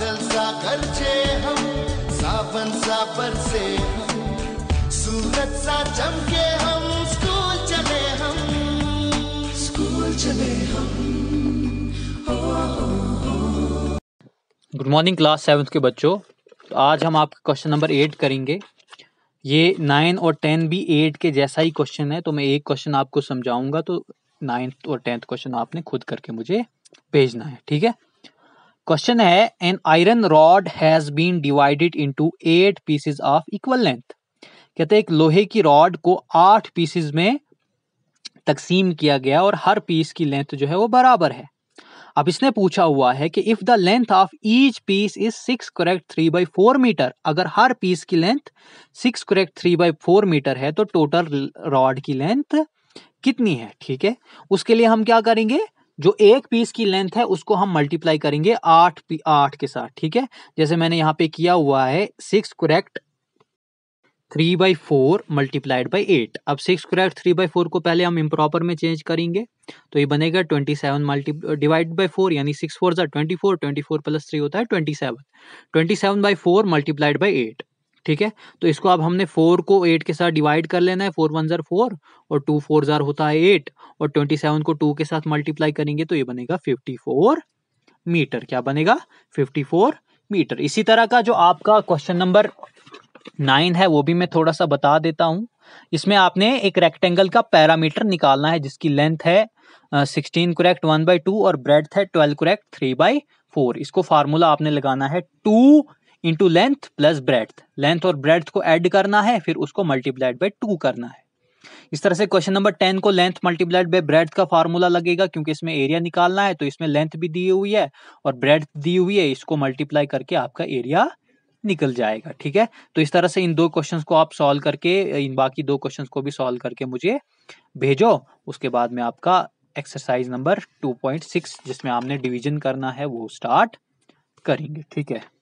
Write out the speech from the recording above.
बादल सा गरजे हम सावन सा बरसे हम सूरज सा चमके हम स्कूल चले हम स्कूल चले हम गुड मॉर्निंग क्लास सेवन्थ के बच्चों तो आज हम आपका क्वेश्चन नंबर एट करेंगे ये नाइन और टेन भी एट के जैसा ही क्वेश्चन है तो मैं एक क्वेश्चन आपको समझाऊंगा तो नाइन्थ और टेंथ क्वेश्चन आपने खुद करके मुझे भेजना है ठीक है क्वेश्चन है an iron rod has been divided into eight pieces of equal length कहते हैं एक लोहे की रॉड को आठ पीसेज में तकसीम किया गया और हर पीस की लेंथ जो है वो बराबर है अब इसने पूछा हुआ है कि if the length of each piece is six correct three by four metre अगर हर पीस की length six correct three by four metre है तो टोटल रॉड की लेंथ कितनी है ठीक है उसके लिए हम क्या करेंगे जो एक पीस की लेंथ है उसको हम मल्टीप्लाई करेंगे आठ आठ के साथ ठीक है जैसे मैंने यहाँ पे किया हुआ है six correct three by four multiplied by eight अब six correct three by four को पहले हम इम्प्रॉपर में चेंज करेंगे तो ये बनेगा twenty seven multi divide by four यानी सिक्स फोर ज़ा twenty four twenty four plus three होता है twenty seven twenty seven by four multiplied by eight ठीक है तो इसको अब हमने फोर को एट के साथ डिवाइड कर लेना है फोर वन जर फोर और टू फोर जर होता है एट और ट्वेंटी सेवन को टू के साथ मल्टीप्लाई करेंगे तो ये बनेगा फिफ्टी फोर मीटर क्या बनेगा फिफ्टी फोर मीटर इसी तरह का जो आपका क्वेश्चन नंबर नाइन है वो भी मैं थोड़ा सा बता देता हूं इसमें आपने एक रेक्टेंगल का पैरामीटर निकालना है जिसकी लेंथ है sixteen correct one by two और ब्रेड है twelve correct three by four इसको फार्मूला आपने लगाना है two into length plus breadth length और ब्रेड को एड करना है फिर उसको मल्टीप्लाइड बाई टू करना है इस तरह से क्वेश्चन नंबर टेन को लेंथ मल्टीप्लाइड बाई ब्रेथ का फार्मूला लगेगा क्योंकि इसमें एरिया निकालना है तो इसमें लेंथ भी दी हुई है और ब्रेड दी हुई है इसको मल्टीप्लाई करके आपका एरिया निकल जाएगा ठीक है तो इस तरह से इन दो क्वेश्चंस को आप सॉल्व करके इन बाकी दो क्वेश्चंस को भी सॉल्व करके मुझे भेजो उसके बाद में आपका एक्सरसाइज नंबर 2.6 जिसमें आपने डिवीजन करना है वो स्टार्ट करेंगे ठीक है